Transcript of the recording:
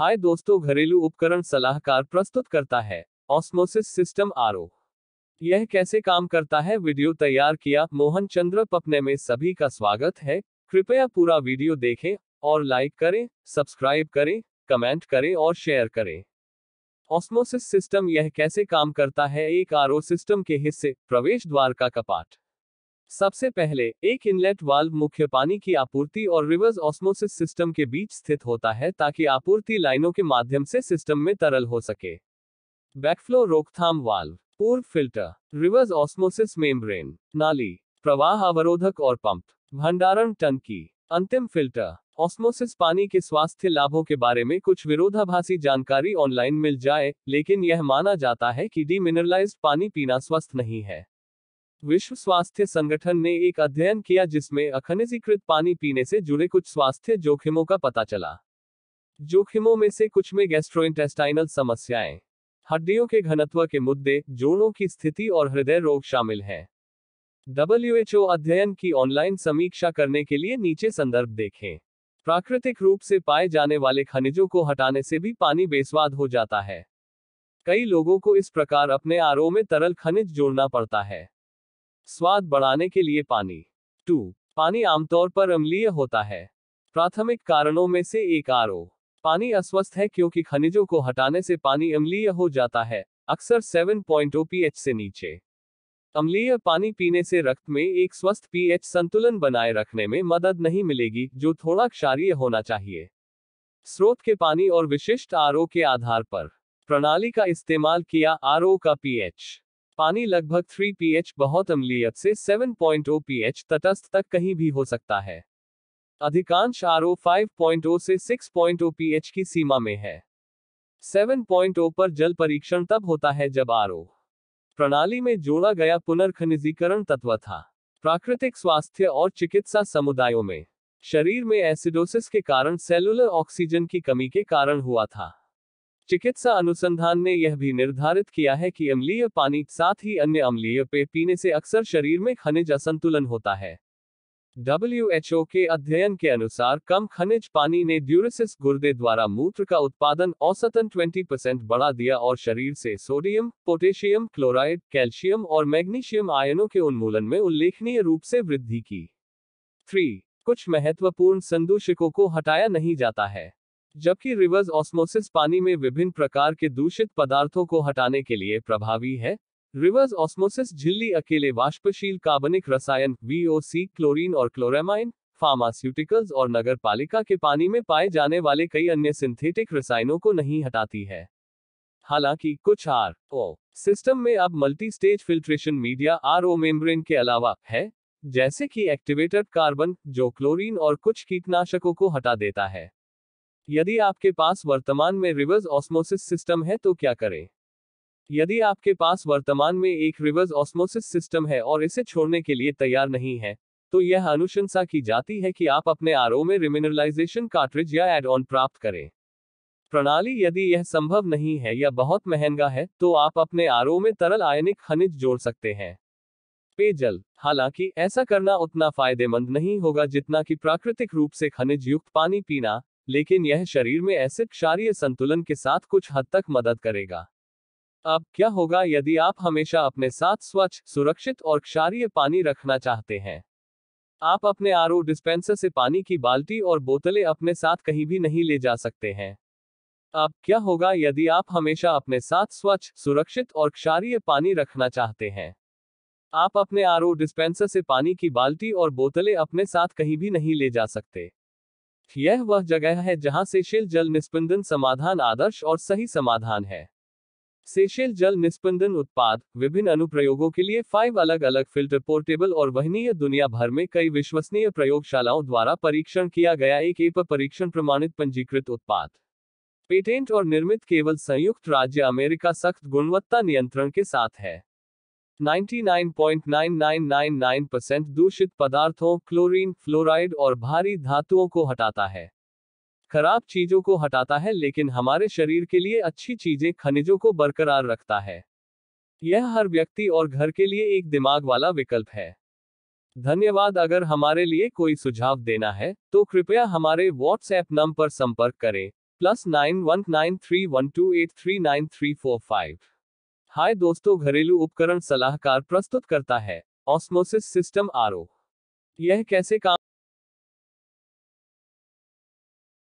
हाय दोस्तों घरेलू उपकरण सलाहकार प्रस्तुत करता है ऑस्मोसिस सिस्टम आरओ यह कैसे काम करता है वीडियो तैयार किया मोहन चंद्र पपने में सभी का स्वागत है कृपया पूरा वीडियो देखें और लाइक करें सब्सक्राइब करें कमेंट करें और शेयर करें ऑस्मोसिस सिस्टम यह कैसे काम करता है एक आरओ सिस्टम के हिस्से प्रवेश द्वार का कपाट सबसे पहले एक इनलेट वाल्व मुख्य पानी की आपूर्ति और रिवर्स ऑस्मोसिस सिस्टम के बीच स्थित होता है ताकि आपूर्ति लाइनों के माध्यम से सिस्टम में तरल हो सके बैकफ्लो रोकथाम वाल्व पूर्व फिल्टर रिवर्स ऑस्मोसिस मेम्ब्रेन नाली प्रवाह अवरोधक और पंप भंडारण टंकी अंतिम फिल्टर ऑस्मोसिस पानी के स्वास्थ्य लाभों के बारे में कुछ विरोधाभासी जानकारी ऑनलाइन मिल जाए लेकिन यह माना जाता है कि डीमिनरलाइज्ड पानी पीना स्वस्थ नहीं है विश्व स्वास्थ्य संगठन ने एक अध्ययन किया जिसमें अखनिजीकृत पानी पीने से जुड़े कुछ स्वास्थ्य जोखिमों का पता चला जोखिमों में से कुछ में गैस्ट्रोइंटेस्टाइनल समस्याएं हड्डियों के घनत्व के मुद्दे जोड़ों की स्थिति और हृदय रोग शामिल हैं डब्ल्यूएचओ अध्ययन की ऑनलाइन समीक्षा करने के लिए नीचे संदर्भ देखें प्राकृतिक रूप से पाए जाने वाले खनिजों को हटाने से भी पानी बेस्वाद हो जाता है कई लोगों को इस प्रकार अपने आरओ में तरल खनिज जोड़ना पड़ता है स्वाद बढ़ाने के लिए पानी टू पानी आमतौर पर अम्लीय होता है प्राथमिक कारणों में से एक आरओ पानी अस्वस्थ है क्योंकि खनिजों को हटाने से पानी अम्लीय हो जाता है अक्सर 7.0 पीएच से नीचे अम्लीय पानी पीने से रक्त में एक स्वस्थ पीएच संतुलन बनाए रखने में मदद नहीं मिलेगी जो थोड़ा क्षारीय होना चाहिए स्रोत के पानी और विशिष्ट आरओ के आधार पर प्रणाली का इस्तेमाल किया आरओ का पीएच पानी लगभग 3 पीएच बहुत अम्लीयत से 7.0 पीएच तटस्थ तक कहीं भी हो सकता है अधिकांश आर ओ oh से 6.0 पीएच की सीमा में है 7.0 पर जल परीक्षण तब होता है जब आर प्रणाली में जोड़ा गया पुनर्खनिजीकरण तत्व था प्राकृतिक स्वास्थ्य और चिकित्सा समुदायों में शरीर में एसिडोसिस के कारण सेलुलर ऑक्सीजन की कमी के कारण हुआ था चिकित्सा अनुसंधान ने यह भी निर्धारित किया है कि अम्लीय पानी साथ ही अन्य अम्लीय पेय पीने से अक्सर शरीर में खनिज असंतुलन होता है डब्ल्यू के अध्ययन के अनुसार कम खनिज पानी ने ड्यूरसिस गुर्दे द्वारा मूत्र का उत्पादन औसतन 20 परसेंट बढ़ा दिया और शरीर से सोडियम पोटेशियम क्लोराइड कैल्शियम और मैग्नीशियम आयनों के उन्मूलन में उल्लेखनीय रूप से वृद्धि की थ्री कुछ महत्वपूर्ण संदूषकों को हटाया नहीं जाता है जबकि रिवर्स ऑस्मोसिस पानी में विभिन्न प्रकार के दूषित पदार्थों को हटाने के लिए प्रभावी है रिवर्स ऑस्मोसिस झिल्ली अकेले वाष्पशील कार्बनिक रसायन वीओसी क्लोरीन और क्लोरामाइन फार्मास्यूटिकल्स और नगर पालिका के पानी में पाए जाने वाले कई अन्य सिंथेटिक रसायनों को नहीं हटाती है हालांकि कुछ आर ओ सिस्टम में अब multi stage filtration media R O membrane के अलावा है जैसे कि एक्टिवेटेड कार्बन जो क्लोरीन और कुछ कीटनाशकों को हटा देता है यदि आपके पास वर्तमान में रिवर्स ऑस्मोसिस सिस्टम है तो क्या करें यदि आपके पास वर्तमान में एक रिवर्स ऑस्मोसिस सिस्टम है और इसे छोड़ने के लिए तैयार नहीं है तो यह अनुशंसा की जाती है कि आप अपने आर में रिमिनरलाइजेशन कार्ट्रिज या एड ऑन प्राप्त करें प्रणाली यदि यह संभव नहीं है या बहुत महंगा है तो आप अपने आरओ में तरल आयनिक खनिज जोड़ सकते हैं पेयजल हालांकि ऐसा करना उतना फायदेमंद नहीं होगा जितना कि प्राकृतिक रूप से खनिज युक्त पानी पीना लेकिन यह शरीर में ऐसे क्षारीय संतुलन के साथ कुछ हद तक मदद करेगा अब क्या होगा यदि आप हमेशा अपने साथ स्वच्छ सुरक्षित और क्षारीय पानी रखना चाहते हैं आप अपने आर डिस्पेंसर से पानी की बाल्टी और बोतलें अपने साथ कहीं भी नहीं ले जा सकते हैं अब क्या होगा यदि आप हमेशा अपने साथ स्वच्छ सुरक्षित और क्षारीय पानी रखना चाहते हैं आप अपने आर डिस्पेंसर से पानी की बाल्टी और बोतलें अपने साथ कहीं भी नहीं ले जा सकते यह वह जगह है जहां सेशेल जल निष्पंदन समाधान आदर्श और सही समाधान है सेशेल जल निष्पंदन उत्पाद विभिन्न अनुप्रयोगों के लिए फाइव अलग अलग फिल्टर पोर्टेबल और वहनीय दुनिया भर में कई विश्वसनीय प्रयोगशालाओं द्वारा परीक्षण किया गया एक एप परीक्षण प्रमाणित पंजीकृत उत्पाद पेटेंट और निर्मित केवल संयुक्त राज्य अमेरिका सख्त गुणवत्ता नियंत्रण के साथ है 99.9999 परसेंट दूषित पदार्थों क्लोरीन फ्लोराइड और भारी धातुओं को हटाता है खराब चीजों को हटाता है लेकिन हमारे शरीर के लिए अच्छी चीजें खनिजों को बरकरार रखता है यह हर व्यक्ति और घर के लिए एक दिमाग वाला विकल्प है धन्यवाद अगर हमारे लिए कोई सुझाव देना है तो कृपया हमारे व्हाट्सएप नंबर पर संपर्क करें plus nine one nine three one two eight three nine three four five hi दोस्तों घरेलू उपकरण सलाहकार प्रस्तुत करता है ऑस्मोसिस सिस्टम आर यह कैसे काम